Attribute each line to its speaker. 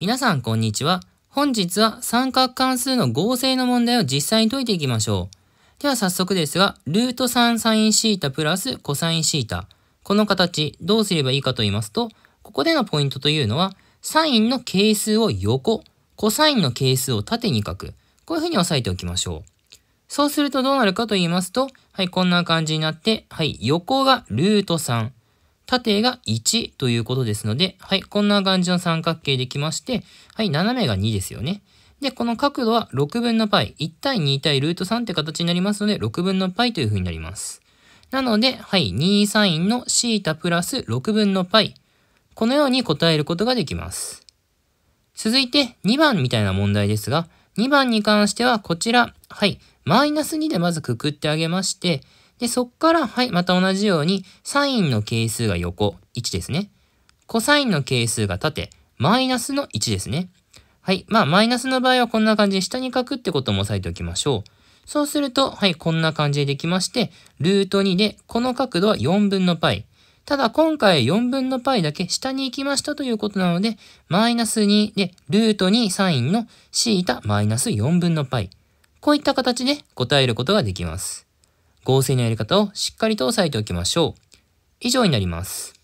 Speaker 1: 皆さんこんにちは。本日は三角関数の合成の問題を実際に解いていきましょう。では早速ですが、ルート3サインシータプラスコサインシータ。この形、どうすればいいかと言いますと、ここでのポイントというのは、サインの係数を横、コサインの係数を縦に書く。こういうふうに押さえておきましょう。そうするとどうなるかと言いますと、はい、こんな感じになって、はい、横がルート3。縦が1ということですので、はい、こんな感じの三角形できまして、はい、斜めが2ですよね。で、この角度は6分の π、1対2対ルート3って形になりますので、6分の π という風になります。なので、はい、2サインの θ プラス6分の π。このように答えることができます。続いて、2番みたいな問題ですが、2番に関してはこちら、はい、マイナス2でまずくくってあげまして、で、そっから、はい、また同じように、サインの係数が横、1ですね。コサインの係数が縦、マイナスの1ですね。はい。まあ、マイナスの場合はこんな感じで下に書くってことも押さえておきましょう。そうすると、はい、こんな感じでできまして、ルート2で、この角度は4分の π。ただ、今回4分の π だけ下に行きましたということなので、マイナス2で、ルート2サインの θ マイナス4分の π。こういった形で答えることができます。合成のやり方をしっかりと押さえておきましょう。以上になります。